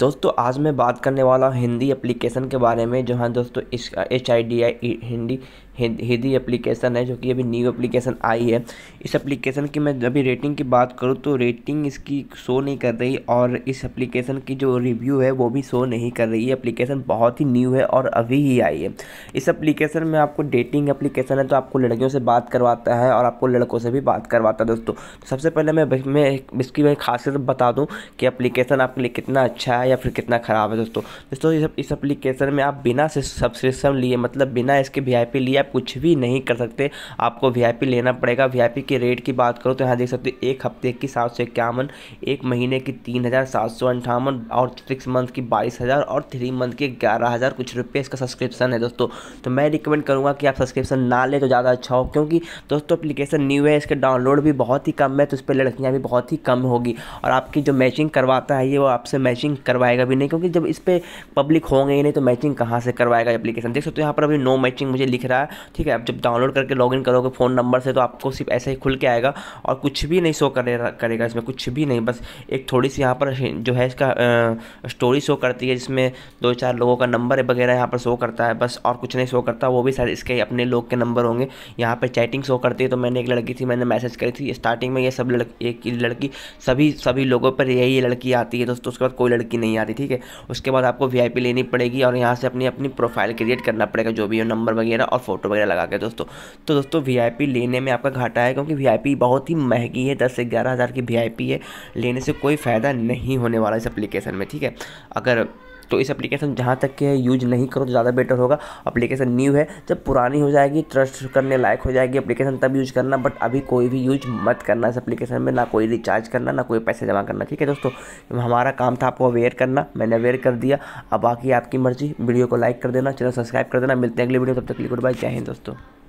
दोस्तों आज मैं बात करने वाला हूँ हिंदी एप्लीकेशन के बारे में जहाँ दोस्तों H I D I Hindi Hindi application है जो कि अभी न्यू एप्लीकेशन आई है इस एप्लीकेशन की मैं अभी रेटिंग की बात करूँ तो रेटिंग इसकी शो नहीं कर रही और इस एप्लीकेशन की जो रिव्यू है वो भी शो नहीं कर रही है एप्लीकेशन बहुत ही न्यू है और अभी ही आई है इस एप्लीकेशन में आपको डेटिंग एप्लीकेशन है तो आपको लड़कियों से बात करवाता है और आपको लड़कों से भी बात करवाता है दोस्तों तो सबसे पहले मैं मैं इसकी मैं खासियत बता दूँ कि एप्लीकेशन आपके लिए कितना अच्छा है या फिर कितना ख़राब है दोस्तों दोस्तों इस एप्लीकेशन में आप बिना सब्सक्रिप्शन लिए मतलब बिना इसके वी आई पी लिया आप कुछ भी नहीं कर सकते आपको वी लेना पड़ेगा वी के रेट की बात करो तो यहाँ देख सकते हो एक हफ्ते की सात सौ इक्यावन एक महीने की तीन हज़ार सात सौ अंठावन और सिक्स मंथ की बाईस हज़ार और थ्री मंथ की ग्यारह हज़ार कुछ रुपये इसका सब्सक्रिप्शन है दोस्तों तो मैं रिकमेंड करूँगा कि आप सब्सक्रिप्शन ना ले तो ज़्यादा अच्छा हो क्योंकि दोस्तों अपलीकेशन न्यू है इसका डाउनलोड भी बहुत ही कम है तो उस पर लड़कियाँ भी बहुत ही कम होगी और आपकी जो मैचिंग करवाता है ये वो आपसे मैचिंग करवाएगा भी नहीं क्योंकि जब इस पर पब्लिक होंगे ही नहीं तो मैचिंग कहाँ से करवाएगा एप्लीकेशन देख सकते हो यहाँ पर अभी नो मैचिंग मुझे लिख रहा है ठीक है आप जब डाउनलोड करके लॉगिन करोगे फ़ोन नंबर से तो आपको सिर्फ ऐसे ही खुल के आएगा और कुछ भी नहीं शो करे, करेगा इसमें कुछ भी नहीं बस एक थोड़ी सी यहाँ पर जो है इसका स्टोरी शो करती है जिसमें दो चार लोगों का नंबर वगैरह यहाँ पर शो करता है बस और कुछ नहीं शो करता वो भी सारे इसके अपने लोग के नंबर होंगे यहाँ पर चैटिंग शो करती है तो मैंने एक लड़की थी मैंने मैसेज करी थी स्टार्टिंग में ये सब लड़की एक लड़की सभी सभी लोगों पर यही लड़की आती है दोस्तों उसके बाद कोई लड़की नहीं आती ठीक है उसके बाद आपको वी लेनी पड़ेगी और यहाँ से अपनी अपनी प्रोफाइल क्रिएट करना पड़ेगा जो भी हो नंबर वगैरह और फोटो फोटो वगैरह लगा के दोस्तों तो दोस्तों वी लेने में आपका घाटा है क्योंकि वी बहुत ही महंगी है दस से ग्यारह हज़ार की वी है लेने से कोई फ़ायदा नहीं होने वाला इस अप्लीकेशन में ठीक है अगर तो इस एप्लीकेशन जहाँ तक के यूज नहीं करो तो ज़्यादा बेटर होगा एप्लीकेशन न्यू है जब पुरानी हो जाएगी ट्रस्ट करने लायक हो जाएगी एप्लीकेशन तब यूज़ करना बट अभी कोई भी यूज मत करना इस एप्लीकेशन में ना कोई रिचार्ज करना ना कोई पैसे जमा करना ठीक है दोस्तों हमारा काम था आपको अवेयर करना मैंने अवेयर कर दिया अब बाकी आपकी मर्जी वीडियो को लाइक कर देना चैनल सब्सक्राइब कर देना मिलते हैं अगली वीडियो तब तक गुड बाय जय हिंद दोस्तों